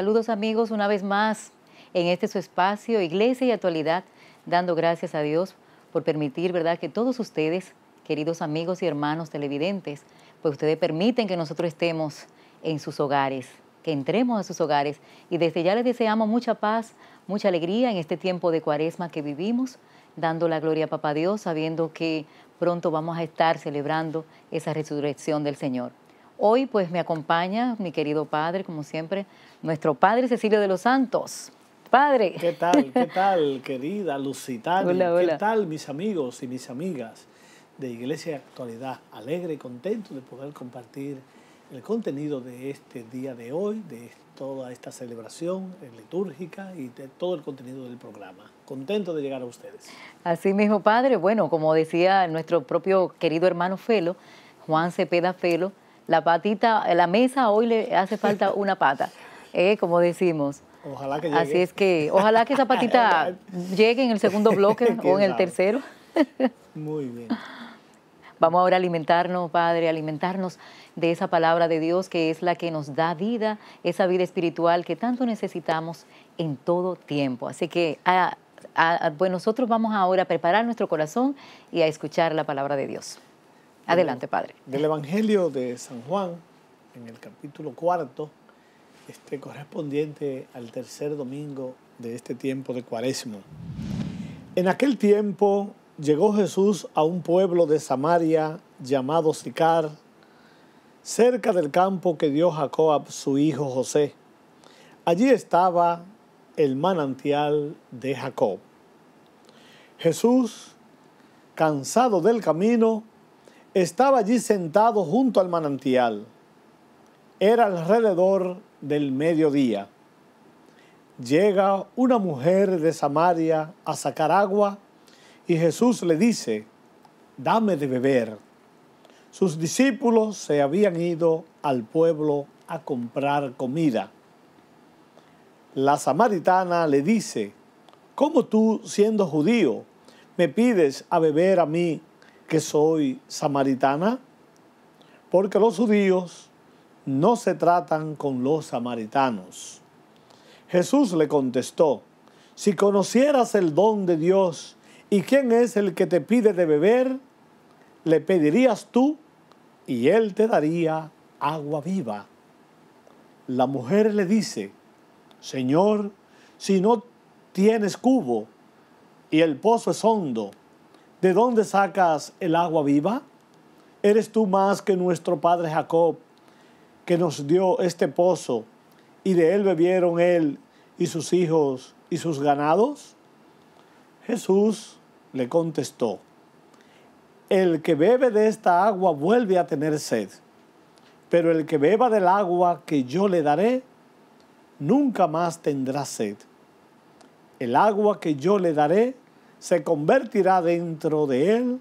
Saludos amigos una vez más en este su espacio, Iglesia y Actualidad, dando gracias a Dios por permitir, ¿verdad?, que todos ustedes, queridos amigos y hermanos televidentes, pues ustedes permiten que nosotros estemos en sus hogares, que entremos a sus hogares. Y desde ya les deseamos mucha paz, mucha alegría en este tiempo de cuaresma que vivimos, dando la gloria a Papá Dios, sabiendo que pronto vamos a estar celebrando esa resurrección del Señor. Hoy pues me acompaña mi querido padre, como siempre, nuestro padre Cecilio de los Santos. Padre. ¿Qué tal? ¿Qué tal, querida Lucitania? Hola, hola. ¿Qué tal, mis amigos y mis amigas de Iglesia Actualidad? Alegre y contento de poder compartir el contenido de este día de hoy, de toda esta celebración litúrgica y de todo el contenido del programa. Contento de llegar a ustedes. Así mismo, padre. Bueno, como decía nuestro propio querido hermano Felo, Juan Cepeda Felo, la patita, eh, la mesa hoy le hace falta una pata, eh, como decimos. Ojalá que llegue. Así es que, ojalá que esa patita llegue en el segundo bloque o en el tercero. Muy bien. Vamos ahora a alimentarnos, Padre, alimentarnos de esa palabra de Dios que es la que nos da vida, esa vida espiritual que tanto necesitamos en todo tiempo. Así que pues nosotros vamos ahora a preparar nuestro corazón y a escuchar la palabra de Dios. Adelante, Padre. Del Evangelio de San Juan, en el capítulo cuarto, este, correspondiente al tercer domingo de este tiempo de cuaresmo En aquel tiempo llegó Jesús a un pueblo de Samaria llamado Sicar, cerca del campo que dio Jacob a su hijo José. Allí estaba el manantial de Jacob. Jesús, cansado del camino, estaba allí sentado junto al manantial. Era alrededor del mediodía. Llega una mujer de Samaria a sacar agua y Jesús le dice, dame de beber. Sus discípulos se habían ido al pueblo a comprar comida. La samaritana le dice, ¿cómo tú, siendo judío, me pides a beber a mí, que soy samaritana? Porque los judíos no se tratan con los samaritanos. Jesús le contestó, si conocieras el don de Dios y quién es el que te pide de beber, le pedirías tú y él te daría agua viva. La mujer le dice, Señor, si no tienes cubo y el pozo es hondo, ¿De dónde sacas el agua viva? ¿Eres tú más que nuestro padre Jacob, que nos dio este pozo, y de él bebieron él y sus hijos y sus ganados? Jesús le contestó, el que bebe de esta agua vuelve a tener sed, pero el que beba del agua que yo le daré, nunca más tendrá sed. El agua que yo le daré se convertirá dentro de él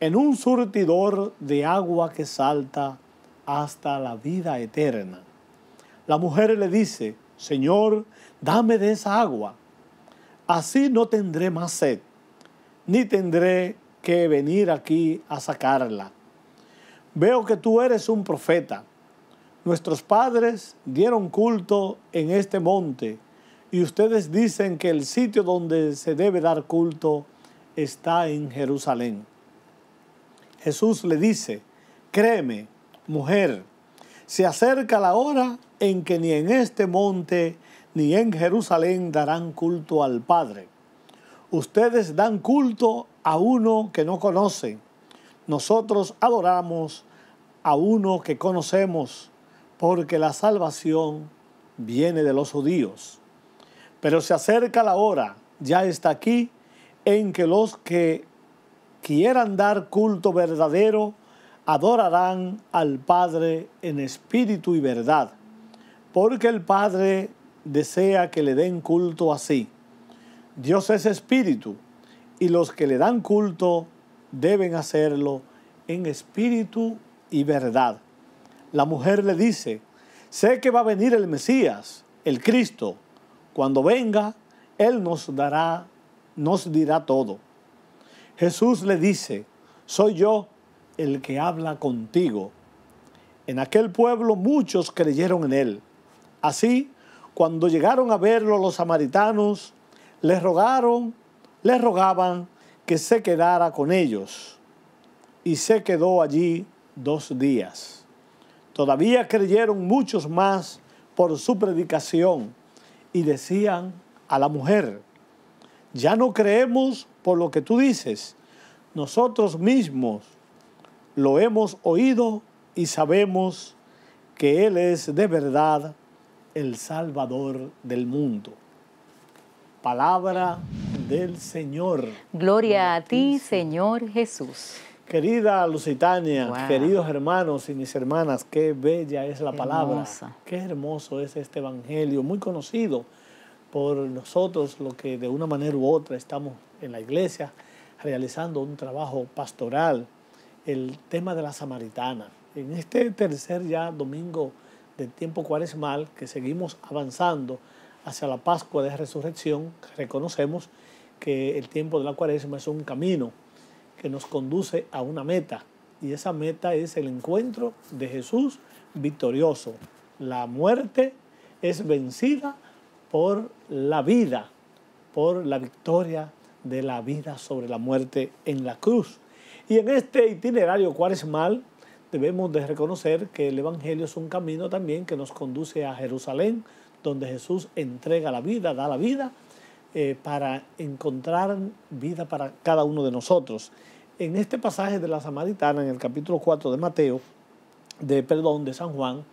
en un surtidor de agua que salta hasta la vida eterna. La mujer le dice, Señor, dame de esa agua. Así no tendré más sed, ni tendré que venir aquí a sacarla. Veo que tú eres un profeta. Nuestros padres dieron culto en este monte y ustedes dicen que el sitio donde se debe dar culto está en Jerusalén. Jesús le dice, créeme, mujer, se acerca la hora en que ni en este monte ni en Jerusalén darán culto al Padre. Ustedes dan culto a uno que no conoce. Nosotros adoramos a uno que conocemos, porque la salvación viene de los judíos. Pero se acerca la hora, ya está aquí, en que los que quieran dar culto verdadero adorarán al Padre en espíritu y verdad, porque el Padre desea que le den culto así. Dios es espíritu y los que le dan culto deben hacerlo en espíritu y verdad. La mujer le dice, sé que va a venir el Mesías, el Cristo, cuando venga, Él nos dará, nos dirá todo. Jesús le dice, soy yo el que habla contigo. En aquel pueblo muchos creyeron en Él. Así, cuando llegaron a verlo los samaritanos, les rogaron, les rogaban que se quedara con ellos. Y se quedó allí dos días. Todavía creyeron muchos más por su predicación y decían a la mujer, ya no creemos por lo que tú dices, nosotros mismos lo hemos oído y sabemos que Él es de verdad el Salvador del mundo. Palabra del Señor. Gloria a ti, Señor Jesús. Querida Lusitania, queridos hermanos y mis hermanas, qué bella es la palabra. Qué hermoso es este evangelio, muy conocido por nosotros, lo que de una manera u otra estamos en la iglesia realizando un trabajo pastoral, el tema de la samaritana. En este tercer ya domingo del tiempo cuaresmal, que seguimos avanzando hacia la Pascua de Resurrección, reconocemos que el tiempo de la cuaresma es un camino que nos conduce a una meta. Y esa meta es el encuentro de Jesús victorioso. La muerte es vencida por la vida, por la victoria de la vida sobre la muerte en la cruz. Y en este itinerario ¿cuál es mal? debemos de reconocer que el Evangelio es un camino también que nos conduce a Jerusalén, donde Jesús entrega la vida, da la vida, eh, para encontrar vida para cada uno de nosotros en este pasaje de la Samaritana, en el capítulo 4 de Mateo, de perdón, de San Juan,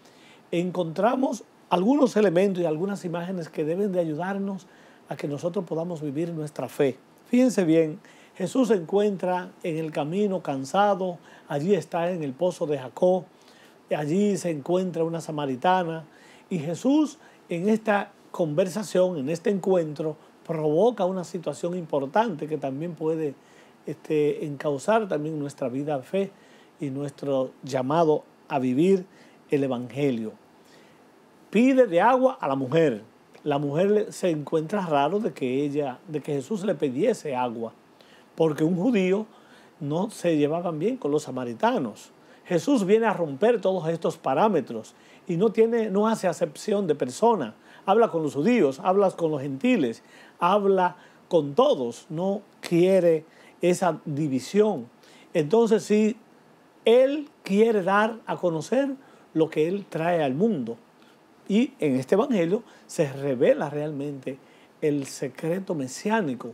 encontramos algunos elementos y algunas imágenes que deben de ayudarnos a que nosotros podamos vivir nuestra fe. Fíjense bien, Jesús se encuentra en el camino cansado, allí está en el pozo de Jacob, allí se encuentra una samaritana y Jesús en esta conversación, en este encuentro, provoca una situación importante que también puede este, en causar también nuestra vida fe y nuestro llamado a vivir el Evangelio. Pide de agua a la mujer. La mujer se encuentra raro de que ella, de que Jesús le pidiese agua, porque un judío no se llevaban bien con los samaritanos. Jesús viene a romper todos estos parámetros y no tiene, no hace acepción de persona. Habla con los judíos, habla con los gentiles, habla con todos. No quiere esa división. Entonces sí, Él quiere dar a conocer lo que Él trae al mundo. Y en este Evangelio se revela realmente el secreto mesiánico,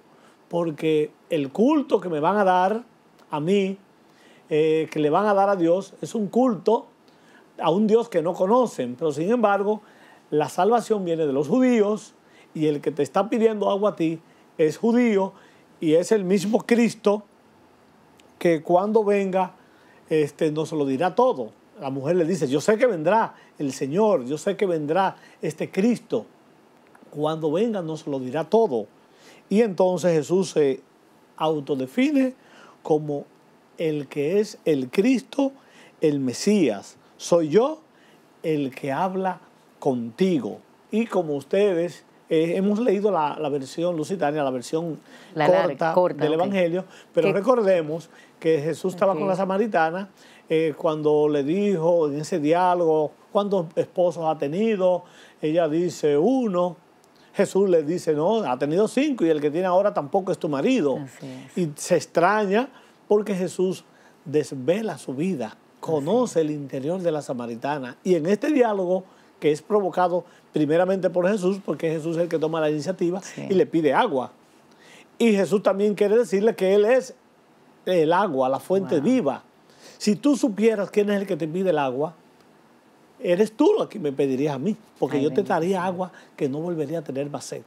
porque el culto que me van a dar a mí, eh, que le van a dar a Dios, es un culto a un Dios que no conocen, pero sin embargo la salvación viene de los judíos y el que te está pidiendo agua a ti es judío y es el mismo Cristo que cuando venga este, nos lo dirá todo. La mujer le dice, yo sé que vendrá el Señor, yo sé que vendrá este Cristo. Cuando venga nos lo dirá todo. Y entonces Jesús se autodefine como el que es el Cristo, el Mesías. Soy yo el que habla contigo. Y como ustedes eh, hemos leído la, versión lusitana, la versión corta, del Evangelio, pero recordemos que Jesús estaba con la samaritana eh, cuando le dijo en ese diálogo cuántos esposos ha tenido, ella dice uno. Jesús le dice, no, ha tenido cinco y el que tiene ahora tampoco es tu marido. Y se extraña porque Jesús desvela su vida, conoce el interior de la samaritana. Y en este diálogo que es provocado primeramente por Jesús, porque Jesús es el que toma la iniciativa y le pide agua. Y Jesús también quiere decirle que Él es el agua, la fuente viva. Si tú supieras quién es el que te pide el agua, eres tú lo que me pedirías a mí, porque yo te daría agua que no volvería a tener más sed.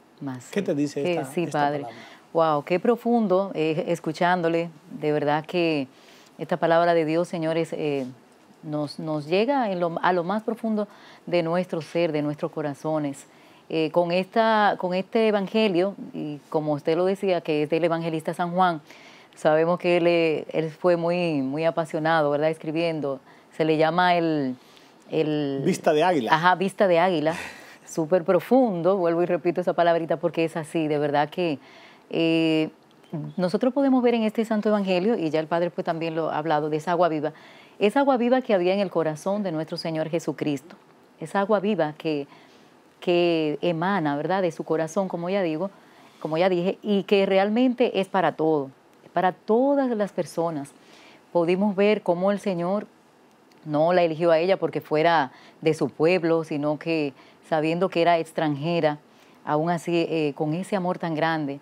¿Qué te dice esta, sí, padre. Wow, qué profundo eh, escuchándole. De verdad que esta palabra de Dios, señores, eh, nos, llega en a lo más profundo de nuestro ser, de nuestros corazones. Eh, con, esta, con este Evangelio, y como usted lo decía, que es del evangelista San Juan, sabemos que él, fue muy, muy apasionado, ¿verdad? Escribiendo. Se le llama el, Vista de águila. Ajá, vista de águila. Súper profundo, vuelvo y repito esa palabrita porque es así, de verdad que... Eh, nosotros podemos ver en este Santo Evangelio, y ya el Padre pues también lo ha hablado, de esa agua viva, es agua viva que había en el corazón de nuestro Señor Jesucristo, Es agua viva que, que emana, ¿verdad?, de su corazón, como ya digo, como ya dije, y que realmente es para todo, para todas las personas. Pudimos ver cómo el Señor no la eligió a ella porque fuera de su pueblo, sino que sabiendo que era extranjera, aún así eh, con ese amor tan grande,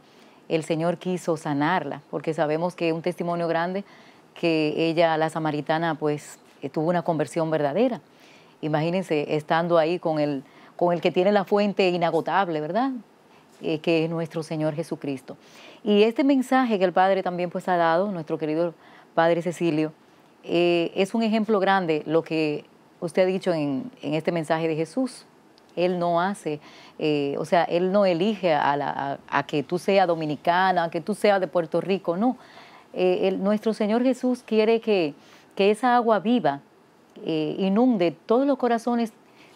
el Señor quiso sanarla, porque sabemos que un testimonio grande que ella, la samaritana, pues eh, tuvo una conversión verdadera. Imagínense, estando ahí con el, con el que tiene la fuente inagotable, ¿verdad? Eh, que es nuestro Señor Jesucristo. Y este mensaje que el Padre también pues ha dado, nuestro querido Padre Cecilio, eh, es un ejemplo grande lo que usted ha dicho en, este mensaje de Jesús. Él no hace, o sea, Él no elige a, que tú seas dominicana, a que tú seas de Puerto Rico, no. Eh, nuestro Señor Jesús quiere que, esa agua viva eh, inunde todos los corazones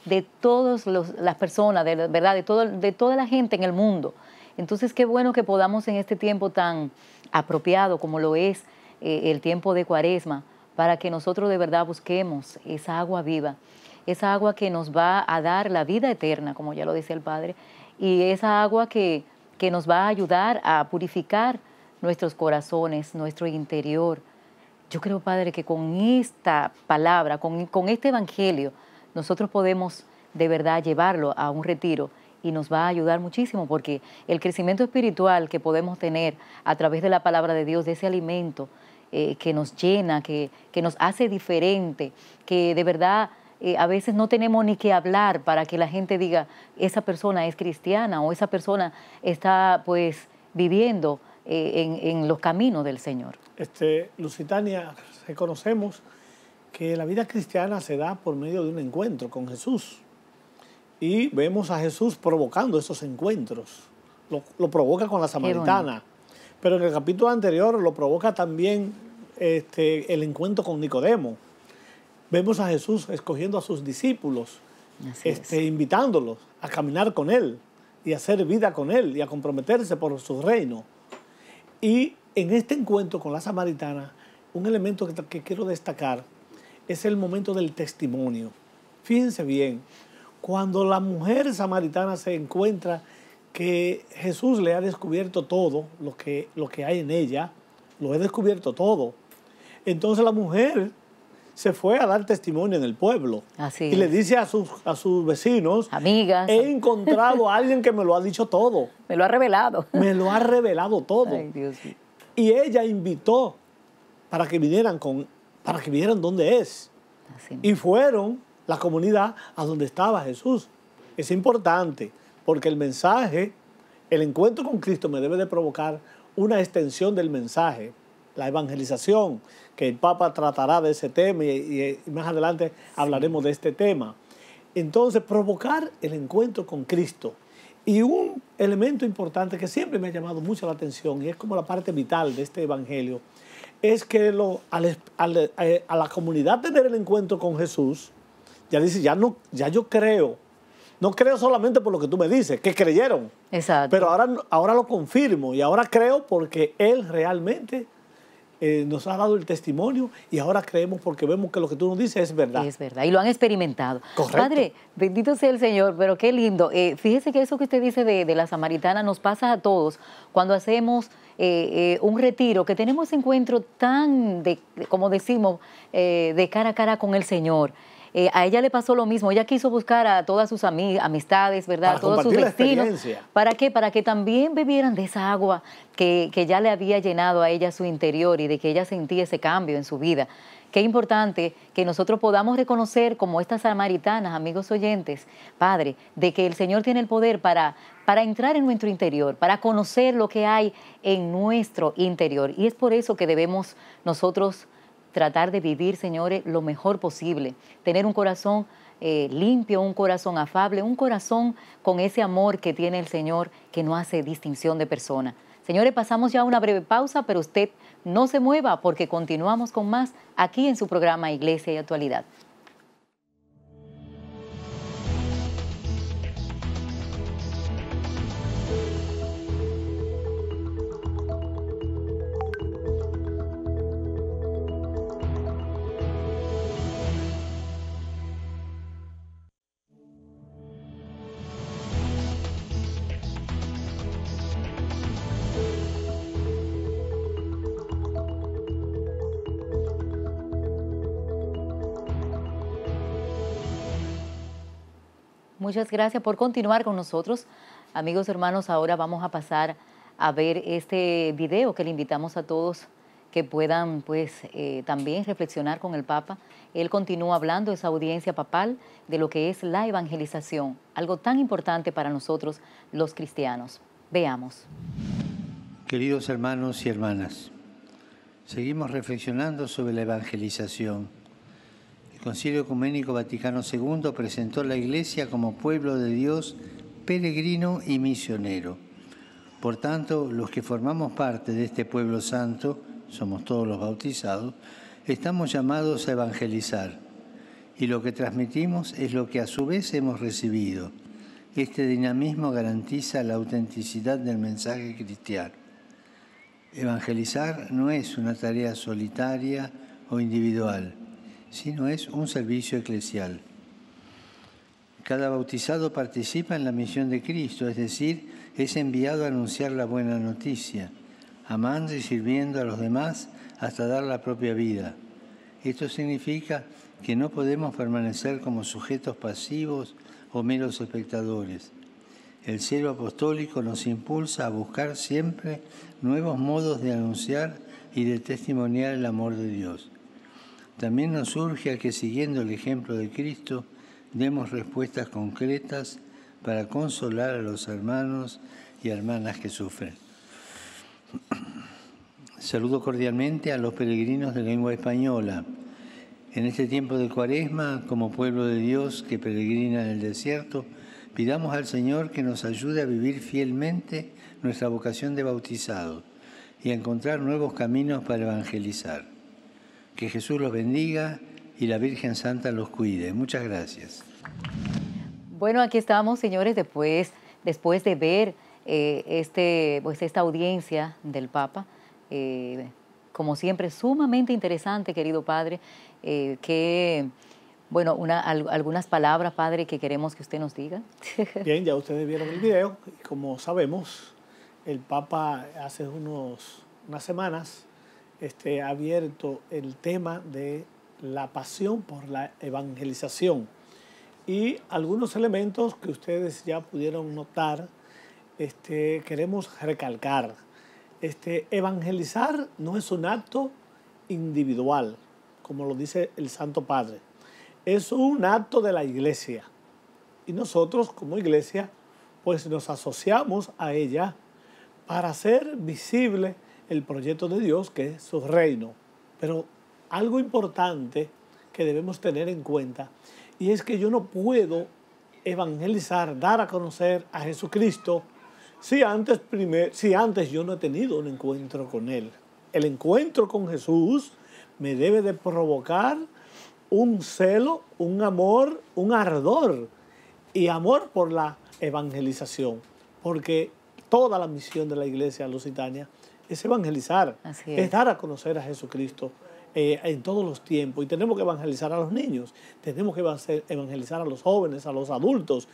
de todas las personas, de, ¿verdad? De, todo, de toda la gente en el mundo. Entonces, qué bueno que podamos en este tiempo tan apropiado como lo es eh, el tiempo de Cuaresma, para que nosotros de verdad busquemos esa agua viva, esa agua que nos va a dar la vida eterna, como ya lo decía el Padre, y esa agua que, que nos va a ayudar a purificar nuestros corazones, nuestro interior. Yo creo, Padre, que con esta palabra, con, este Evangelio, nosotros podemos de verdad llevarlo a un retiro y nos va a ayudar muchísimo porque el crecimiento espiritual que podemos tener a través de la palabra de Dios, de ese alimento eh, que nos llena, que, nos hace diferente, que de verdad eh, a veces no tenemos ni que hablar para que la gente diga, esa persona es cristiana o esa persona está pues viviendo eh, en, los caminos del Señor. Este, Lusitania, reconocemos que la vida cristiana se da por medio de un encuentro con Jesús. Y vemos a Jesús provocando esos encuentros. Lo, provoca con la samaritana. Pero en el capítulo anterior lo provoca también este, el encuentro con Nicodemo. Vemos a Jesús escogiendo a sus discípulos, este, invitándolos a caminar con Él y a hacer vida con Él y a comprometerse por su reino. Y en este encuentro con la samaritana, un elemento que, quiero destacar es el momento del testimonio. Fíjense bien, cuando la mujer samaritana se encuentra que Jesús le ha descubierto todo lo que, lo que hay en ella, lo he descubierto todo. Entonces la mujer se fue a dar testimonio en el pueblo. y le dice a sus, a sus vecinos, amigas, he encontrado a alguien que me lo ha dicho todo. Me lo ha revelado. Me lo ha revelado todo. Y ella invitó para que vinieran con para que vieran dónde es. y fueron la comunidad a donde estaba Jesús. Es importante porque el mensaje, el encuentro con Cristo me debe de provocar una extensión del mensaje la evangelización, que el Papa tratará de ese tema y, más adelante hablaremos de este tema. Entonces, provocar el encuentro con Cristo. Y un elemento importante que siempre me ha llamado mucho la atención y es como la parte vital de este Evangelio, es que eh, a la comunidad tener el encuentro con Jesús, ya dice, ya, no, ya yo creo. No creo solamente por lo que tú me dices, que creyeron. Exacto. Pero ahora, ahora lo confirmo y ahora creo porque Él realmente eh, nos ha dado el testimonio y ahora creemos porque vemos que lo que tú nos dices es verdad. Es verdad, y lo han experimentado. Correcto. Padre, bendito sea el Señor, pero qué lindo. Eh, fíjese que eso que usted dice de, la samaritana nos pasa a todos cuando hacemos eh, un retiro, que tenemos encuentro tan, de, como decimos, de cara a cara con el Señor. Eh, a ella le pasó lo mismo. Ella quiso buscar a todas sus amistades, ¿verdad? todos sus destinos. ¿Para qué? Para que también bebieran de esa agua que, ya le había llenado a ella su interior y de que ella sentía ese cambio en su vida. Qué importante que nosotros podamos reconocer como estas samaritanas, amigos oyentes, Padre, de que el Señor tiene el poder para, para entrar en nuestro interior, para conocer lo que hay en nuestro interior. Y es por eso que debemos nosotros tratar de vivir, señores, lo mejor posible, tener un corazón eh, limpio, un corazón afable, un corazón con ese amor que tiene el Señor que no hace distinción de persona. Señores, pasamos ya a una breve pausa, pero usted no se mueva porque continuamos con más aquí en su programa Iglesia y Actualidad. muchas gracias por continuar con nosotros. Amigos hermanos, ahora vamos a pasar a ver este video que le invitamos a todos que puedan pues eh, también reflexionar con el Papa. Él continúa hablando de esa audiencia papal de lo que es la evangelización, algo tan importante para nosotros los cristianos. Veamos. Queridos hermanos y hermanas, seguimos reflexionando sobre la evangelización el Concilio Ecuménico Vaticano II presentó a la Iglesia como pueblo de Dios peregrino y misionero. Por tanto, los que formamos parte de este pueblo santo, somos todos los bautizados, estamos llamados a evangelizar. Y lo que transmitimos es lo que a su vez hemos recibido. Este dinamismo garantiza la autenticidad del mensaje cristiano. Evangelizar no es una tarea solitaria o individual sino es un servicio eclesial. Cada bautizado participa en la misión de Cristo, es decir, es enviado a anunciar la buena noticia, amando y sirviendo a los demás hasta dar la propia vida. Esto significa que no podemos permanecer como sujetos pasivos o meros espectadores. El cielo apostólico nos impulsa a buscar siempre nuevos modos de anunciar y de testimoniar el amor de Dios también nos surge a que siguiendo el ejemplo de Cristo demos respuestas concretas para consolar a los hermanos y hermanas que sufren. Saludo cordialmente a los peregrinos de lengua española. En este tiempo de cuaresma, como pueblo de Dios que peregrina en el desierto, pidamos al Señor que nos ayude a vivir fielmente nuestra vocación de bautizado y a encontrar nuevos caminos para evangelizar. Que Jesús los bendiga y la Virgen Santa los cuide. Muchas gracias. Bueno, aquí estamos, señores, después, después de ver eh, este, pues, esta audiencia del Papa. Eh, como siempre, sumamente interesante, querido Padre, eh, que... Bueno, una, algunas palabras, padre, que queremos que usted nos diga. Bien, ya ustedes vieron el video. Como sabemos, el Papa hace unos, unas semanas este, abierto el tema de la pasión por la evangelización y algunos elementos que ustedes ya pudieron notar este, queremos recalcar. Este, evangelizar no es un acto individual, como lo dice el Santo Padre. Es un acto de la iglesia. Y nosotros como iglesia, pues nos asociamos a ella para hacer visible el proyecto de Dios, que es su reino. Pero algo importante que debemos tener en cuenta, y es que yo no puedo evangelizar, dar a conocer a Jesucristo, si antes, si antes yo no he tenido un encuentro con Él. El encuentro con Jesús me debe de provocar un celo, un amor, un ardor y amor por la evangelización, porque toda la misión de la iglesia lusitania es evangelizar, es. dar a conocer a Jesucristo eh, en todos los tiempos. Y tenemos que evangelizar a los niños, tenemos que evangelizar a los jóvenes, a los adultos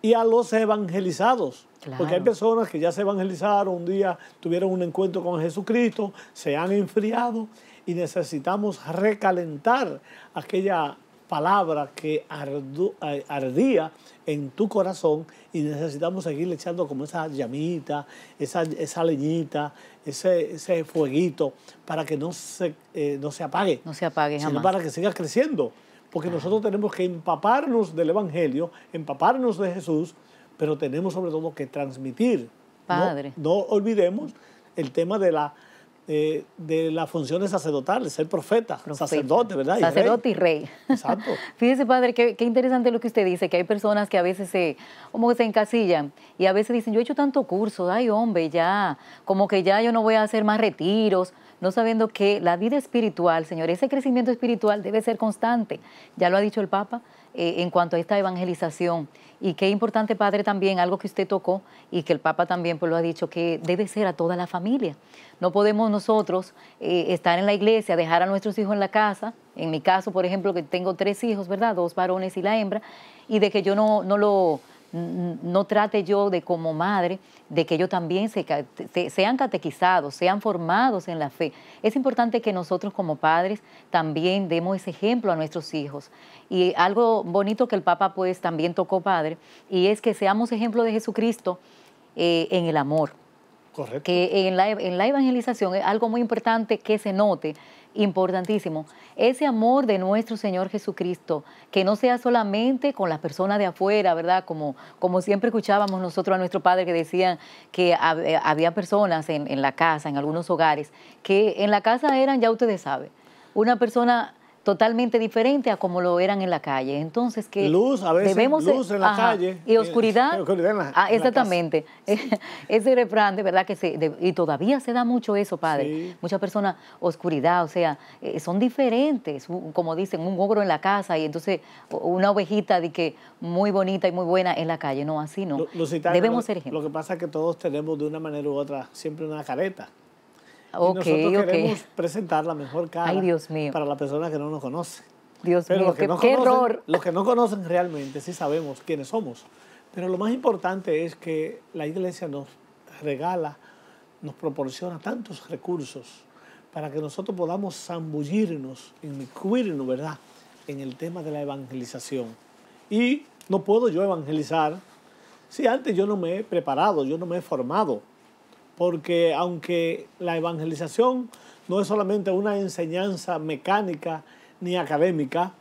y a los evangelizados. Porque hay personas que ya se evangelizaron, un día tuvieron un encuentro con Jesucristo, se han enfriado y necesitamos recalentar aquella palabra que eh, ardía en tu corazón y necesitamos seguir echando como esa llamita, esa, esa leñita, ese, ese fueguito para que no se, eh, no se apague. No se apague Sino para que siga creciendo. Porque nosotros tenemos que empaparnos del Evangelio, empaparnos de Jesús, pero tenemos sobre todo que transmitir. Padre. no olvidemos el tema de la eh, de las funciones sacerdotales, ser profeta, sacerdote, ¿verdad? sacerdote y rey. Exacto. Fíjese, padre, qué, interesante lo que usted dice, que hay personas que a veces se, como que se encasillan y a veces dicen, yo he hecho tanto curso, ay hombre, ya, como que ya yo no voy a hacer más retiros, no sabiendo que la vida espiritual, Señor, ese crecimiento espiritual debe ser constante, ya lo ha dicho el Papa, eh, en cuanto a esta evangelización y qué importante, padre, también algo que usted tocó y que el Papa también pues, lo ha dicho, que debe ser a toda la familia. No podemos nosotros eh, estar en la iglesia, dejar a nuestros hijos en la casa. En mi caso, por ejemplo, que tengo tres hijos, ¿verdad? Dos varones y la hembra, y de que yo no, no lo no trate yo de como madre de que ellos también sean catequizados, sean formados en la fe. Es importante que nosotros como padres también demos ese ejemplo a nuestros hijos. Y algo bonito que el Papa pues también tocó, padre, y es que seamos ejemplo de Jesucristo eh, en el amor. Correcto. Que en la, en la evangelización es algo muy importante que se note importantísimo, ese amor de nuestro Señor Jesucristo, que no sea solamente con las personas de afuera, ¿verdad? Como, como siempre escuchábamos nosotros a nuestro padre que decían que eh, había personas en, en la casa, en algunos hogares, que en la casa eran, ya ustedes saben, una persona totalmente diferente a como lo eran en la calle. Entonces, que luz, a en la calle y eh, oscuridad. en la, ah, exactamente. Ese refrán, de verdad que se y todavía se da mucho eso, padre. Muchas personas oscuridad, o sea, eh, son diferentes, como dicen, un ogro en la casa y entonces una ovejita de que muy bonita y muy buena en la calle. No, así no. debemos ser ejemplos. Lo que pasa es que todos tenemos de una manera u otra siempre una careta y nosotros queremos presentar la mejor cara para la persona que no nos conoce. Dios mío, que qué, no conocen, Los que no conocen realmente sí sabemos quiénes somos. Pero lo más importante es que la iglesia nos regala, nos proporciona tantos recursos para que nosotros podamos zambullirnos, inmiscuirnos, ¿verdad?, en el tema de la evangelización. Y no puedo yo evangelizar si antes yo no me he preparado, yo no me he formado porque aunque la evangelización no es solamente una enseñanza mecánica ni académica,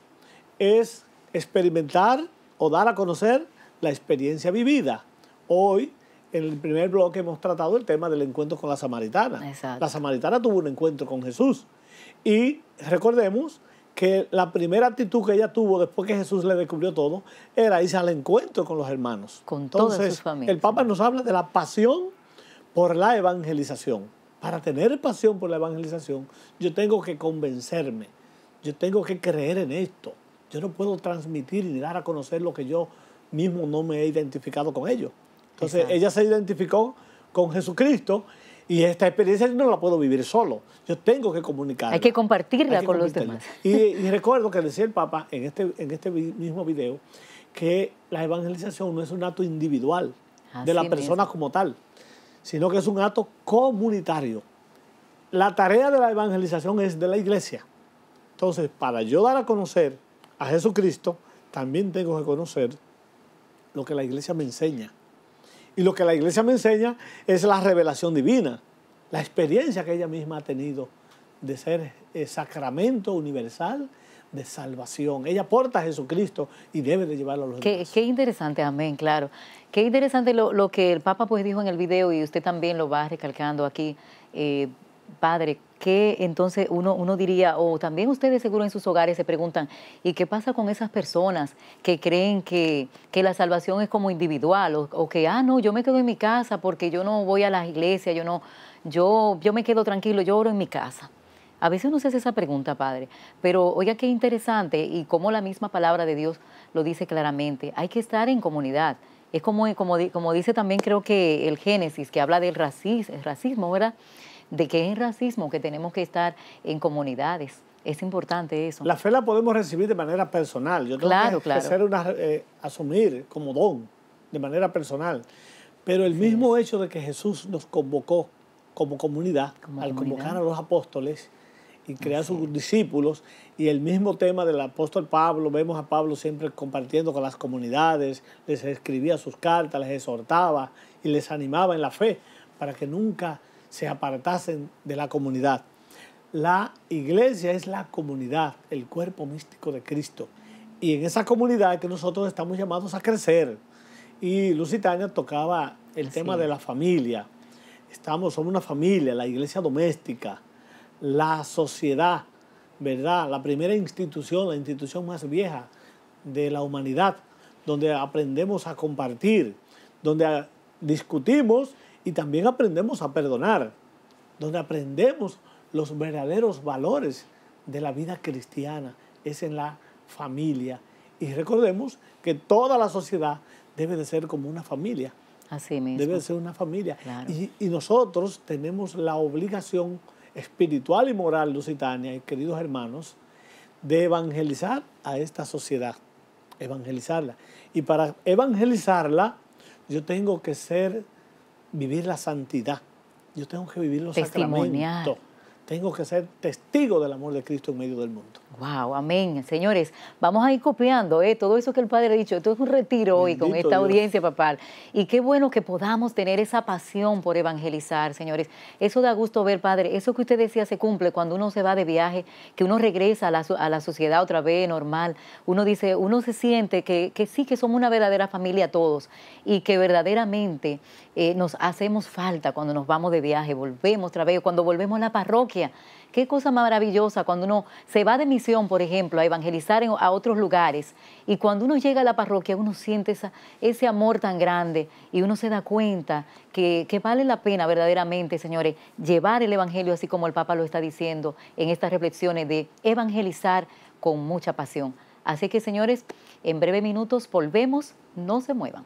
es experimentar o dar a conocer la experiencia vivida. Hoy, en el primer bloque, hemos tratado el tema del encuentro con la samaritana. La samaritana tuvo un encuentro con Jesús. Y recordemos que la primera actitud que ella tuvo después que Jesús le descubrió todo era irse al encuentro con los hermanos. Con Entonces, todas sus El Papa nos habla de la pasión por la evangelización, para tener pasión por la evangelización, yo tengo que convencerme, yo tengo que creer en esto. Yo no puedo transmitir y dar a conocer lo que yo mismo no me he identificado con ellos. Entonces ella se identificó con Jesucristo y esta experiencia no la puedo vivir solo. Yo tengo que comunicarla. Hay que compartirla con los demás. Y, recuerdo que decía el Papa en este, en este mismo video que la evangelización no es un acto individual de la persona como tal, sino que es un acto comunitario. La tarea de la evangelización es de la iglesia. Entonces, para yo dar a conocer a Jesucristo, también tengo que conocer lo que la iglesia me enseña. Y lo que la iglesia me enseña es la revelación divina, la experiencia que ella misma ha tenido de ser el sacramento universal de salvación. Ella porta a Jesucristo y debe de llevarlo a los qué, demás. Qué interesante, amén, claro. Qué interesante lo, lo, que el Papa pues dijo en el video y usted también lo va recalcando aquí, eh, Padre, que entonces uno, uno diría, o también ustedes seguro en sus hogares se preguntan, ¿y qué pasa con esas personas que creen que, que la salvación es como individual? O, o, que, ah, no, yo me quedo en mi casa porque yo no voy a las iglesias, yo no, yo, yo me quedo tranquilo, yo oro en mi casa. A veces se hace esa pregunta, Padre, pero oiga qué interesante y cómo la misma palabra de Dios lo dice claramente. Hay que estar en comunidad. Es como, como, como dice también creo que el Génesis, que habla del racismo, racismo, ¿verdad? De que es racismo que tenemos que estar en comunidades. Es importante eso. La fe la podemos recibir de manera personal. Yo tengo claro, que claro. una, eh, asumir como don, de manera personal. Pero el mismo hecho de que Jesús nos convocó como comunidad, al convocar a los apóstoles, y crea sus discípulos. Y el mismo tema del apóstol Pablo, vemos a Pablo siempre compartiendo con las comunidades, les escribía sus cartas, les exhortaba y les animaba en la fe para que nunca se apartasen de la comunidad. La iglesia es la comunidad, el cuerpo místico de Cristo. Y en esa comunidad que nosotros estamos llamados a crecer. Y Lusitania tocaba el tema de la familia. Estamos, somos una familia, la iglesia doméstica la sociedad, ¿verdad? La primera institución, la institución más vieja de la humanidad, donde aprendemos a compartir, donde discutimos y también aprendemos a perdonar, donde aprendemos los verdaderos valores de la vida cristiana, es en la familia. Y recordemos que toda la sociedad debe de ser como una familia. Así mismo. Debe ser una familia. y nosotros tenemos la obligación espiritual y moral lusitania, y queridos hermanos, de evangelizar a esta sociedad, evangelizarla. Y para evangelizarla, yo tengo que ser, vivir la santidad, yo tengo que vivir los sacramentos tengo que ser testigo del amor de Cristo en medio del mundo. Wow, amén. Señores, vamos a ir copiando ¿eh? todo eso que el Padre ha dicho. Esto es un retiro hoy con esta audiencia, papá. Y qué bueno que podamos tener esa pasión por evangelizar, señores. Eso da gusto ver, Padre. Eso que usted decía se cumple cuando uno se va de viaje, que uno regresa a la, sociedad otra vez normal. Uno dice, uno se siente que, sí, que somos una verdadera familia todos y que verdaderamente eh, nos hacemos falta cuando nos vamos de viaje, volvemos otra vez, cuando volvemos a la parroquia Qué cosa maravillosa cuando uno se va de misión, por ejemplo, a evangelizar en, a otros lugares. Y cuando uno llega a la parroquia, uno siente ese amor tan grande y uno se da cuenta que, que, vale la pena verdaderamente, señores, llevar el Evangelio así como el Papa lo está diciendo en estas reflexiones de evangelizar con mucha pasión. Así que, señores, en breve minutos volvemos, no se muevan.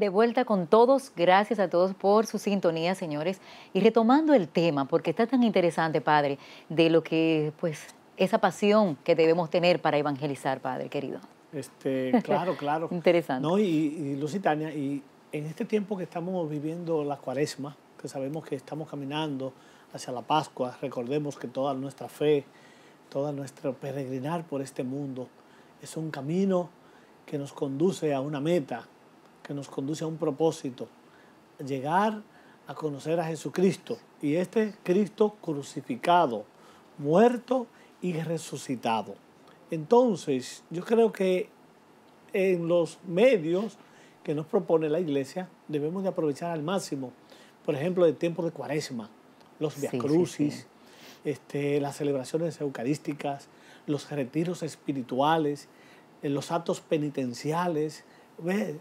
de vuelta con todos. Gracias a todos por su sintonía, señores. Y retomando el tema, porque está tan interesante, Padre, de lo que, pues, esa pasión que debemos tener para evangelizar, Padre querido. Este, claro, claro. interesante. No, y, Lusitania, y en este tiempo que estamos viviendo la cuaresma, que sabemos que estamos caminando hacia la Pascua, recordemos que toda nuestra fe, toda nuestro peregrinar por este mundo es un camino que nos conduce a una meta, que nos conduce a un propósito, llegar a conocer a Jesucristo y este Cristo crucificado, muerto y resucitado. Entonces, yo creo que en los medios que nos propone la iglesia debemos de aprovechar al máximo. Por ejemplo, el tiempo de cuaresma, los viacrucis, este, las celebraciones eucarísticas, los retiros espirituales, eh, los actos penitenciales,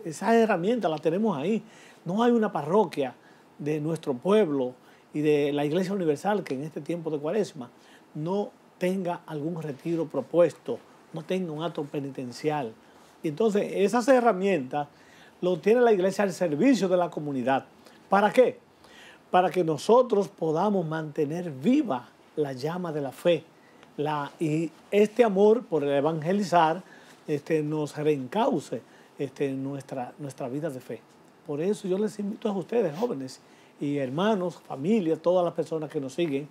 esa herramienta la tenemos ahí. No hay una parroquia de nuestro pueblo y de la Iglesia Universal que en este tiempo de cuaresma no tenga algún retiro propuesto, no tenga un acto penitencial. Y entonces esas herramientas lo tiene la iglesia al servicio de la comunidad. ¿Para qué? Para que nosotros podamos mantener viva la llama de la fe. La, y este amor por evangelizar este, nos reencauce este, nuestra, nuestra vida de fe. Por eso yo les invito a ustedes, jóvenes y hermanos, familia, todas las personas que nos siguen,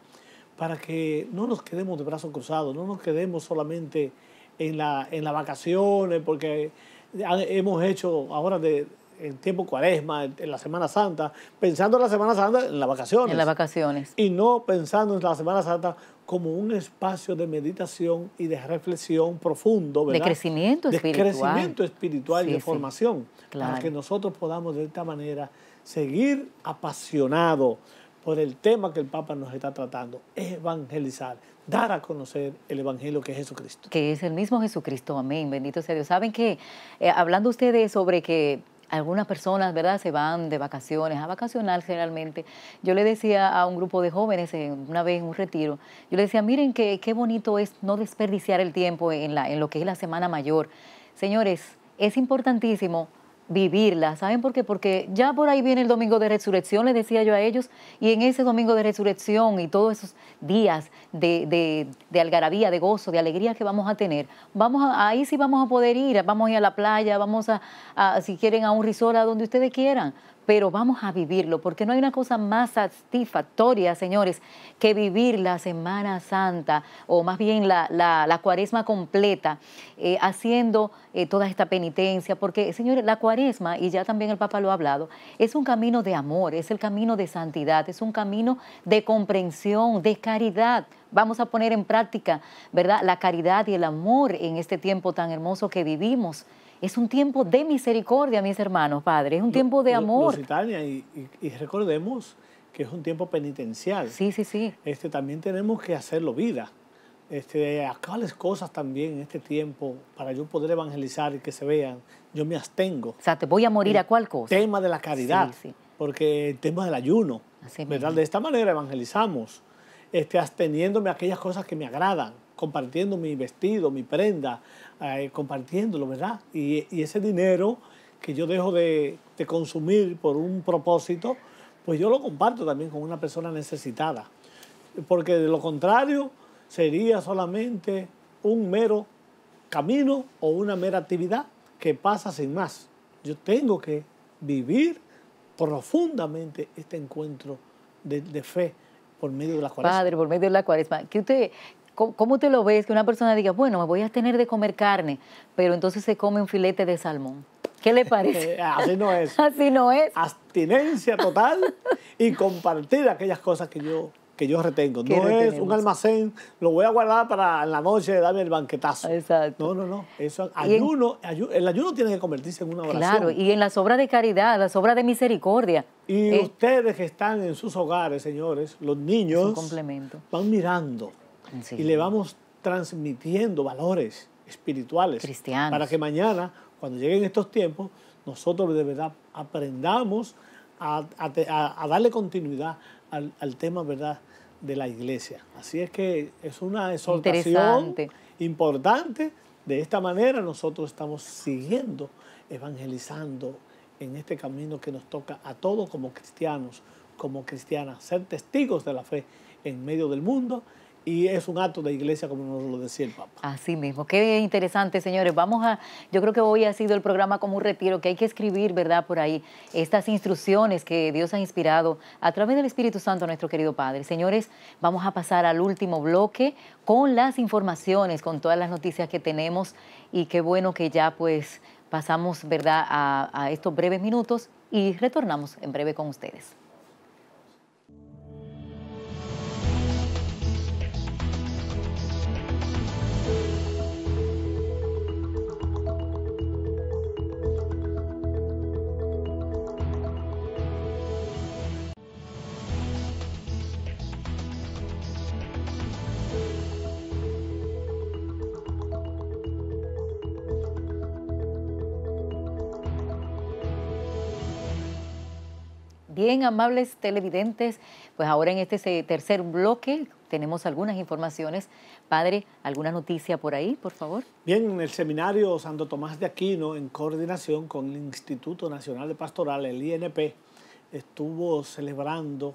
para que no nos quedemos de brazos cruzados, no nos quedemos solamente en las vacaciones, porque hemos hecho ahora de, en tiempo cuaresma, en la Semana Santa, pensando en la Semana Santa en las vacaciones. En las vacaciones. Y no pensando en la Semana Santa como un espacio de meditación y de reflexión profundo, ¿verdad? De crecimiento espiritual. De crecimiento espiritual y de formación. Claro. Para que nosotros podamos de esta manera seguir apasionados por el tema que el Papa nos está tratando, evangelizar, dar a conocer el Evangelio que es Jesucristo. Que es el mismo Jesucristo, amén, bendito sea Dios. Saben que, eh, hablando ustedes sobre que algunas personas, ¿verdad?, se van de vacaciones, a vacacionar generalmente. Yo le decía a un grupo de jóvenes una vez en un retiro, yo le decía, miren qué, qué bonito es no desperdiciar el tiempo en, la, en lo que es la Semana Mayor. Señores, es importantísimo vivirla. ¿Saben por qué? Porque ya por ahí viene el domingo de resurrección, les decía yo a ellos, y en ese domingo de resurrección y todos esos días de, de, de algarabía, de gozo, de alegría que vamos a tener, vamos a, ahí sí vamos a poder ir, vamos a ir a la playa, vamos a, si quieren, a un resort, a donde ustedes quieran, pero vamos a vivirlo, porque no hay una cosa más satisfactoria, señores, que vivir la Semana Santa, o más bien la, cuaresma completa, eh, haciendo eh, toda esta penitencia, porque, señores, la cuaresma, y ya también el Papa lo ha hablado, es un camino de amor, es el camino de santidad, es un camino de comprensión, de caridad vamos a poner en práctica, ¿verdad? La caridad y el amor en este tiempo tan hermoso que vivimos. Es un tiempo de misericordia, mis hermanos, Padre. Es un tiempo de amor. y, recordemos que es un tiempo penitencial. Sí, sí, sí. Este, también tenemos que hacerlo vida. Este, cuáles cosas también en este tiempo para yo poder evangelizar y que se vean, yo me abstengo. O sea, te voy a morir a cuál cosa. Tema de la caridad, porque el tema del ayuno, De esta manera evangelizamos, este, absteniéndome a aquellas cosas que me agradan, compartiendo mi vestido, mi prenda, eh, compartiéndolo, ¿verdad? Y, ese dinero que yo dejo de, consumir por un propósito, pues yo lo comparto también con una persona necesitada. Porque de lo contrario sería solamente un mero camino o una mera actividad que pasa sin más. Yo tengo que vivir profundamente este encuentro de, de fe por medio de la cuaresma. Padre, por medio de la cuaresma. ¿Qué usted, ¿Cómo, te lo ves que una persona diga, bueno, me voy a tener de comer carne, pero entonces se come un filete de salmón? ¿Qué le parece? Así no es. Así no es. Abstinencia total y compartir aquellas cosas que yo, que yo retengo. No es un almacén, lo voy a guardar para en la noche darme el banquetazo. Exacto. No, no, no. Eso, ayuno, el ayuno tiene que convertirse en una oración. Claro, y en las obras de caridad, las obras de misericordia. Y eh, ustedes que están en sus hogares, señores, los niños, complemento. van mirando y le vamos transmitiendo valores espirituales para que mañana, cuando lleguen estos tiempos, nosotros de verdad aprendamos a, darle continuidad al, tema ¿verdad? de la iglesia. Así es que es una exhortación importante. De esta manera nosotros estamos siguiendo, evangelizando en este camino que nos toca a todos como cristianos, como cristianas, ser testigos de la fe en medio del mundo y es un acto de iglesia, como nos lo decía el Papa. Así mismo, qué interesante, señores. Vamos a, yo creo que hoy ha sido el programa como un retiro, que hay que escribir, ¿verdad? Por ahí, estas instrucciones que Dios ha inspirado a través del Espíritu Santo a nuestro querido Padre. Señores, vamos a pasar al último bloque con las informaciones, con todas las noticias que tenemos y qué bueno que ya pues pasamos, ¿verdad?, a, a estos breves minutos y retornamos en breve con ustedes. bien, amables televidentes, pues ahora en este tercer bloque tenemos algunas informaciones. Padre, ¿alguna noticia por ahí, por favor? Bien, en el seminario Santo Tomás de Aquino, en coordinación con el Instituto Nacional de Pastoral, el INP, estuvo celebrando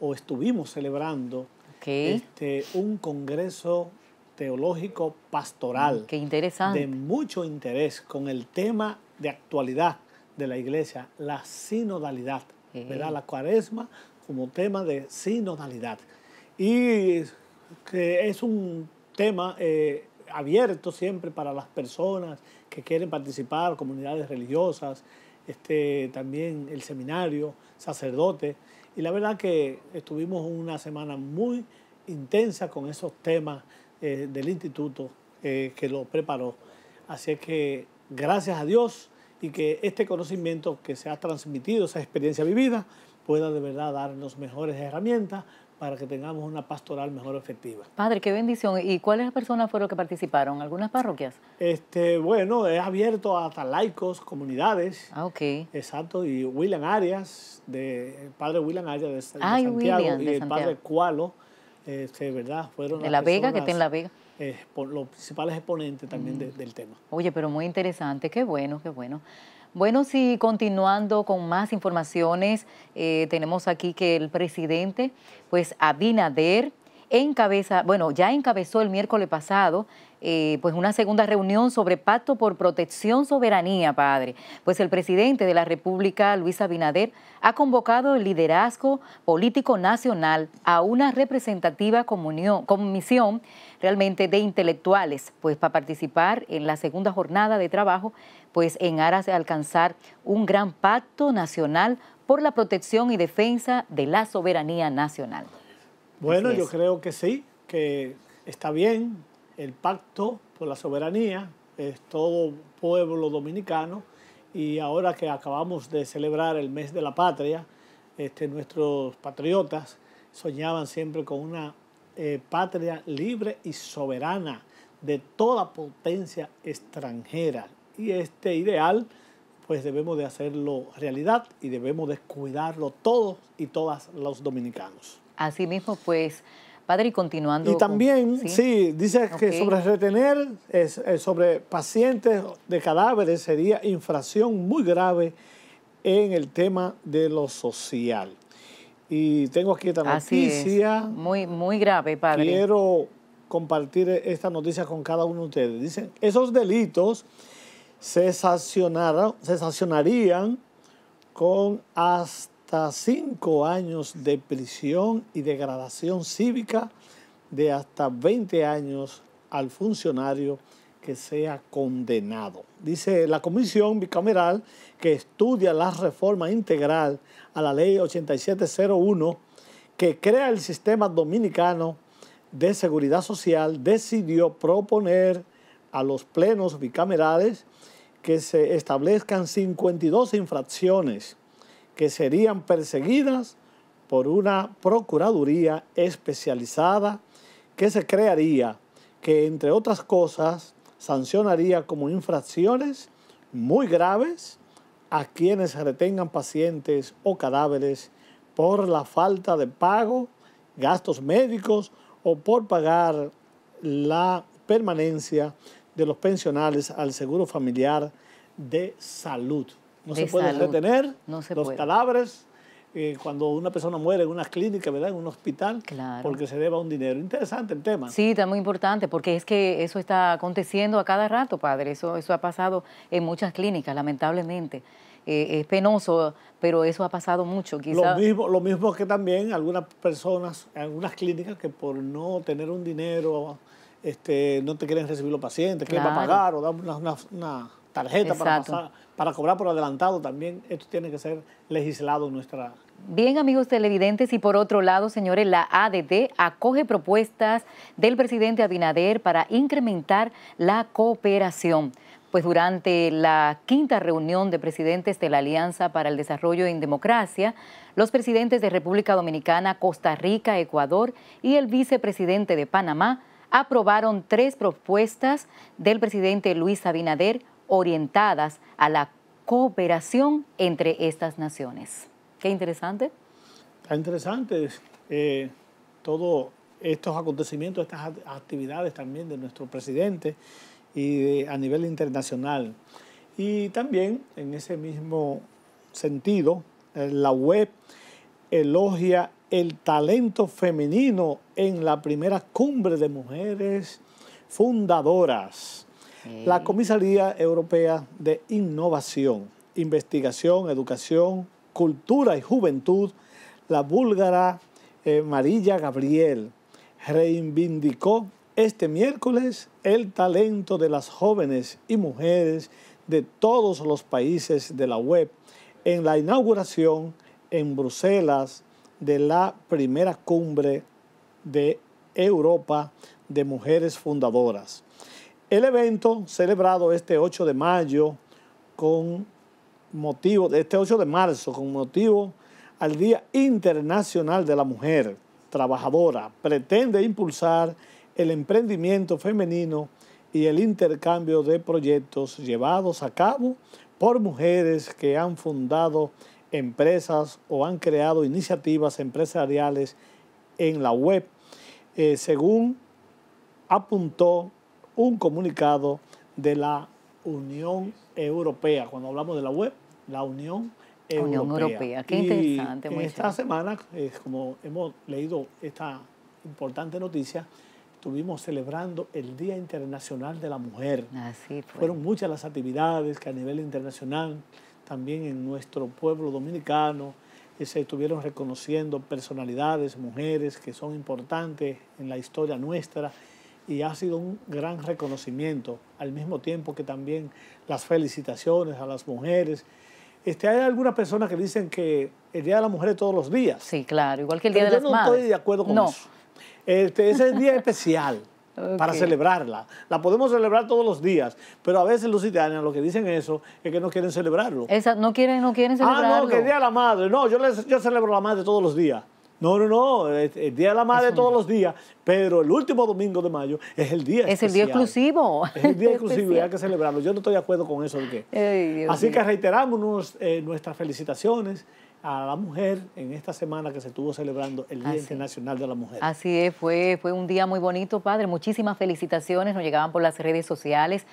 o estuvimos celebrando este, un congreso teológico pastoral. qué De mucho interés con el tema de actualidad de la iglesia, la sinodalidad. La cuaresma como tema de sinodalidad. Y que es un tema eh, abierto siempre para las personas que quieren participar, comunidades religiosas, este, también el seminario, sacerdotes. Y la verdad que estuvimos una semana muy intensa con esos temas eh, del instituto eh, que lo preparó. Así que gracias a Dios y que este conocimiento que se ha transmitido, esa experiencia vivida, pueda de verdad darnos mejores herramientas para que tengamos una pastoral mejor efectiva. Padre, qué bendición. ¿Y cuáles personas fueron que participaron? ¿Algunas parroquias? Este, bueno, es abierto hasta laicos, comunidades. Ah, ok. Exacto. Y William Arias, de, el padre William Arias de, Santiago y el padre Cualo, este, ¿verdad? Fueron de La Vega, que tiene La Vega los principales exponentes también mm. del tema. Oye, pero muy interesante, qué bueno, qué bueno. Bueno, sí, continuando con más informaciones, eh, tenemos aquí que el presidente, pues Abinader, encabeza, bueno, ya encabezó el miércoles pasado eh, pues una segunda reunión sobre pacto por protección soberanía, padre. Pues el presidente de la República, Luis Abinader, ha convocado el liderazgo político nacional a una representativa comisión realmente de intelectuales, pues para participar en la segunda jornada de trabajo, pues en aras de alcanzar un gran pacto nacional por la protección y defensa de la soberanía nacional. Bueno, yo creo que sí, que está bien, el pacto por la soberanía, es todo pueblo dominicano, y ahora que acabamos de celebrar el mes de la patria, este, nuestros patriotas soñaban siempre con una eh, patria libre y soberana de toda potencia extranjera. Y este ideal, pues debemos de hacerlo realidad y debemos descuidarlo todos y todas los dominicanos. Asimismo, pues Padre, y continuando. Y también, ¿Sí? dice que sobre retener, eh, sobre pacientes de cadáveres sería infracción muy grave en el tema de lo social. Y tengo aquí esta noticia. Muy, muy grave, padre. Quiero compartir esta noticia con cada uno de ustedes. Dicen, esos delitos se sancionarían con hasta hasta cinco años de prisión y degradación cívica de hasta 20 años al funcionario que sea condenado. Dice la comisión bicameral que estudia la reforma integral a la ley 8701 que crea el sistema dominicano de seguridad social decidió proponer a los plenos bicamerales que se establezcan 52 infracciones que serían perseguidas por una Procuraduría especializada que se crearía, que entre otras cosas sancionaría como infracciones muy graves a quienes retengan pacientes o cadáveres por la falta de pago, gastos médicos o por pagar la permanencia de los pensionales al seguro familiar de salud no se puede detener los calabres eh, cuando una persona muere en una clínica, ¿verdad? En un hospital, porque se deba un dinero. Interesante el tema. Sí, está muy importante, porque es que eso está aconteciendo a cada rato, padre. Eso, eso ha pasado en muchas clínicas, lamentablemente. Eh, es penoso, pero eso ha pasado mucho. Lo, mismo, lo mismo que también algunas personas, algunas clínicas que por no tener un dinero, este, no te quieren recibir los pacientes, que les va a pagar o dar una tarjeta para, para cobrar por adelantado también. Esto tiene que ser legislado en nuestra... Bien, amigos televidentes, y por otro lado, señores, la ADD acoge propuestas del presidente Abinader para incrementar la cooperación pues durante la quinta reunión de presidentes de la Alianza para el Desarrollo en Democracia, los presidentes de República Dominicana, Costa Rica, Ecuador y el vicepresidente de Panamá aprobaron tres propuestas del presidente Luis Abinader orientadas a la cooperación entre estas naciones. Qué interesante. Está interesante. Eh, todos estos acontecimientos, estas actividades también de nuestro presidente y a nivel internacional. Y también en ese mismo sentido, la web elogia el talento femenino en la primera cumbre de mujeres fundadoras. La Comisaría Europea de Innovación, Investigación, Educación, Cultura y Juventud, la búlgara María eh, Marilla Gabriel, reivindicó este miércoles el talento de las jóvenes y mujeres de todos los países de la web en la inauguración en Bruselas de la primera cumbre de Europa de mujeres fundadoras. El evento celebrado este 8 de mayo con motivo, este 8 de marzo, con motivo al Día Internacional de la Mujer Trabajadora, pretende impulsar el emprendimiento femenino y el intercambio de proyectos llevados a cabo por mujeres que han fundado empresas o han creado iniciativas empresariales en la web, eh, según apuntó un comunicado de la Unión Europea. Cuando hablamos de la web, la Unión Europea. qué y interesante. esta semana, como hemos leído esta importante noticia, estuvimos celebrando el Día Internacional de la Mujer. Fueron muchas las actividades que a nivel internacional, también en nuestro pueblo dominicano, eh, se estuvieron reconociendo personalidades, mujeres que son importantes en la historia nuestra y ha sido un gran reconocimiento, al mismo tiempo que también las felicitaciones a las mujeres. Este, hay algunas personas que dicen que el Día de la Mujer es todos los días. Sí, claro, igual que el Día de yo no estoy de acuerdo con eso. Este, ese es el día especial. para celebrarla. La podemos celebrar todos los días, pero a veces los italianos lo que dicen eso es que no quieren celebrarlo. no quieren, no quieren celebrarlo. Ah, no, que el Día de la Madre. No, yo, les, celebro la Madre todos los días. No, no, no, el, Día de la Madre todos los días, pero el último domingo de mayo es el día. Es el día exclusivo. Es el día exclusivo y hay que celebrarlo. Yo no estoy de acuerdo con eso. ¿de qué? Así que reiteramos eh, nuestras felicitaciones a la mujer en esta semana que se estuvo celebrando el Día Nacional Internacional de la Mujer. Así es, fue, fue un día muy bonito, padre. Muchísimas felicitaciones nos llegaban por las redes sociales.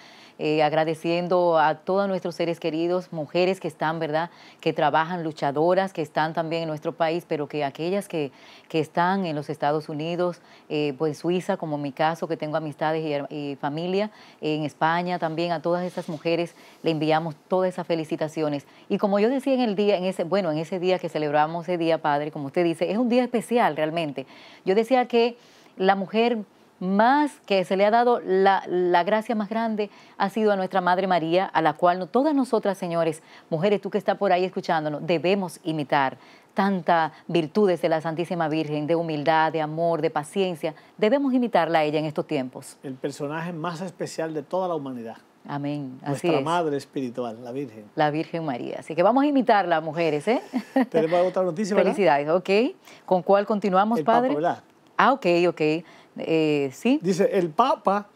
Eh, agradeciendo a todos nuestros seres queridos, mujeres que están, ¿verdad?, que trabajan, luchadoras, que están también en nuestro país, pero que aquellas que, están en los Estados Unidos, eh, pues Suiza, como en mi caso, que tengo amistades y, familia, en España también, a todas esas mujeres le enviamos todas esas felicitaciones. Y como yo decía en el día, en ese, bueno, en ese día que celebramos ese día, Padre, como usted dice, es un día especial realmente. Yo decía que la mujer más que se le ha dado la, gracia más grande ha sido a nuestra Madre María, a la cual todas nosotras, señores, mujeres, tú que estás por ahí escuchándonos, debemos imitar tantas virtudes de la Santísima Virgen, de humildad, de amor, de paciencia. Debemos imitarla a ella en estos tiempos. El personaje más especial de toda la humanidad. Amén. Así Nuestra Madre Espiritual, la Virgen. La Virgen María. Así que vamos a imitarla, mujeres, ¿eh? Felicidades, ok. ¿Con cuál continuamos, Padre? Ah, ok, ok. Eh, dice, el Papa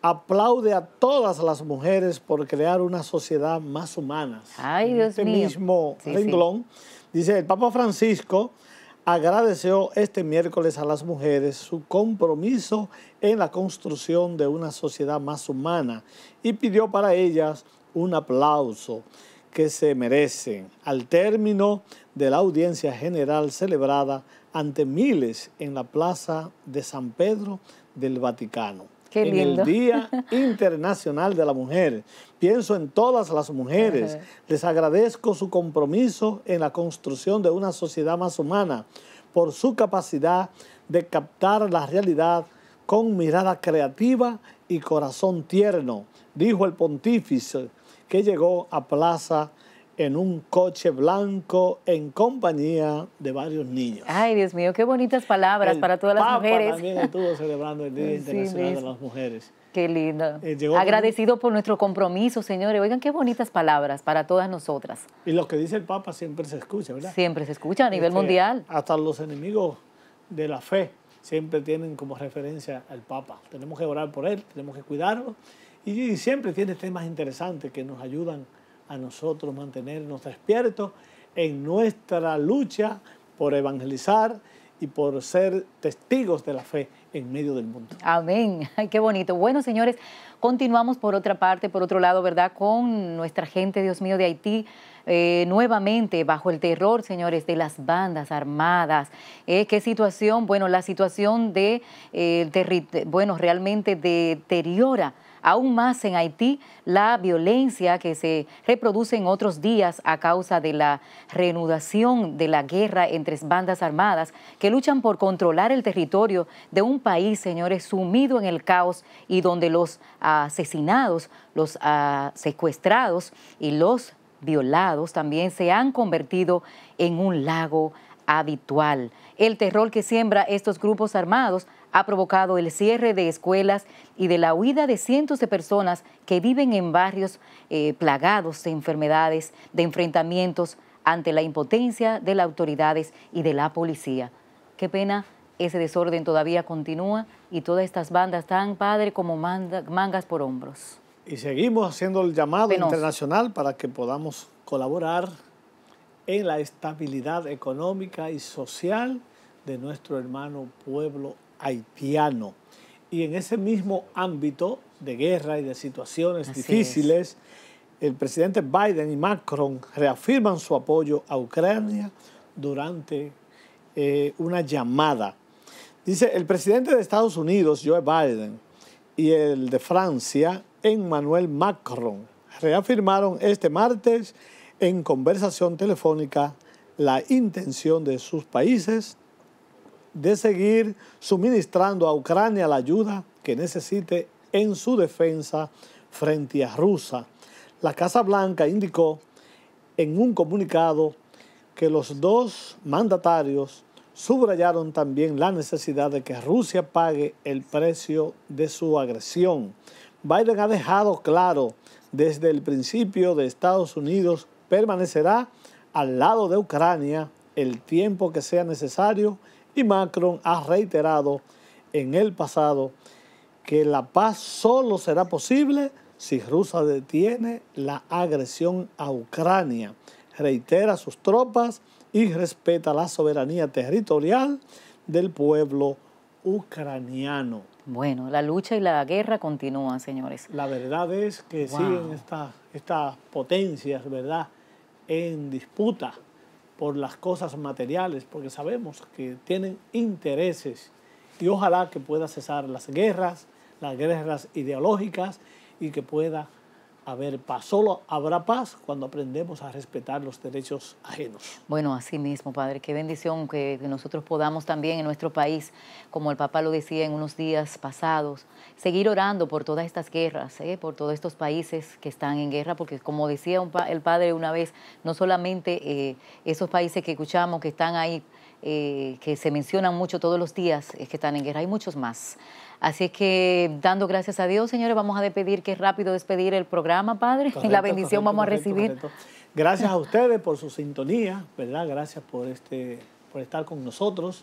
aplaude a todas las mujeres por crear una sociedad más humana. Ay, este mismo renglón, dice, el Papa Francisco agradeció este miércoles a las mujeres su compromiso en la construcción de una sociedad más humana y pidió para ellas un aplauso que se merecen al término de la audiencia general celebrada ante miles en la plaza de San Pedro del Vaticano. en el Día Internacional de la Mujer. Pienso en todas las mujeres. Les agradezco su compromiso en la construcción de una sociedad más humana, por su capacidad de captar la realidad con mirada creativa y corazón tierno, dijo el pontífice que llegó a Plaza en un coche blanco en compañía de varios niños. Ay, Dios mío, qué bonitas palabras para todas las mujeres. También estuvo celebrando el Día Internacional de las Mujeres. Qué lindo. Eh, Agradecido por nuestro compromiso, señores. Oigan, qué bonitas palabras para todas nosotras. Y lo que dice el Papa siempre se escucha, ¿verdad? Siempre se escucha a nivel este, mundial. Hasta los enemigos de la fe siempre tienen como referencia al Papa. Tenemos que orar por él, tenemos que cuidarlo. Y, y siempre tiene temas interesantes que nos ayudan a nosotros mantenernos despiertos en nuestra lucha por evangelizar y por ser testigos de la fe en medio del mundo. Amén. Ay, qué bonito. Bueno, señores, continuamos por otra parte, por otro lado, ¿verdad? Con nuestra gente, Dios mío, de Haití. Eh, nuevamente bajo el terror, señores, de las bandas armadas. Eh, ¿Qué situación? Bueno, la situación de, eh, bueno, realmente deteriora aún más en Haití la violencia que se reproduce en otros días a causa de la reanudación de la guerra entre bandas armadas que luchan por controlar el territorio de un país, señores, sumido en el caos y donde los asesinados, los ah, secuestrados y los violados también se han convertido en un lago habitual. El terror que siembra estos grupos armados ha provocado el cierre de escuelas y de la huida de cientos de personas que viven en barrios eh, plagados de enfermedades, de enfrentamientos ante la impotencia de las autoridades y de la policía. Qué pena, ese desorden todavía continúa y todas estas bandas tan padre como mangas por hombros. Y seguimos haciendo el llamado internacional para que podamos colaborar en la estabilidad económica y social de nuestro hermano pueblo y en ese mismo ámbito de guerra y de situaciones difíciles, el presidente Biden y Macron reafirman su apoyo a Ucrania durante eh, una llamada. Dice, el presidente de Estados Unidos, Joe Biden, y el de Francia, Emmanuel Macron, reafirmaron este martes en conversación telefónica la intención de sus países de seguir suministrando a Ucrania la ayuda que necesite en su defensa frente a Rusia. La Casa Blanca indicó en un comunicado que los dos mandatarios subrayaron también la necesidad de que Rusia pague el precio de su agresión. Biden ha dejado claro desde el principio de Estados Unidos permanecerá al lado de Ucrania el tiempo que sea necesario y Macron ha reiterado en el pasado que la paz solo será posible si Rusia detiene la agresión a Ucrania, reitera sus tropas y respeta la soberanía territorial del pueblo ucraniano. Bueno, la lucha y la guerra continúan, señores. La verdad es que siguen estas, estas potencias, ¿verdad?, en disputa por las cosas materiales, porque sabemos que tienen intereses y ojalá que pueda cesar las guerras, las guerras ideológicas y que pueda ver, paz. Solo habrá paz cuando aprendemos a respetar los derechos ajenos. Bueno, así mismo, Padre, qué bendición que, nosotros podamos también en nuestro país, como el Papa lo decía en unos días pasados, seguir orando por todas estas guerras, ¿eh? por todos estos países que están en guerra, porque como decía el Padre una vez, no solamente eh, esos países que escuchamos que están ahí eh, que se mencionan mucho todos los días, es que están en guerra, hay muchos más. Así que dando gracias a Dios, señores, vamos a despedir, que rápido despedir el programa, Padre, y la bendición vamos a recibir. gracias a ustedes por su sintonía, ¿verdad? Gracias por, este, por estar con nosotros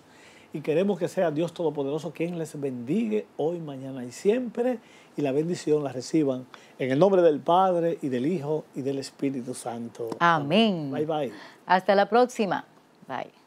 y queremos que sea Dios Todopoderoso quien les bendiga hoy, mañana y siempre y la bendición la reciban en el nombre del Padre y del Hijo y del Espíritu Santo. Amén. Bye bye. Hasta la próxima. Bye.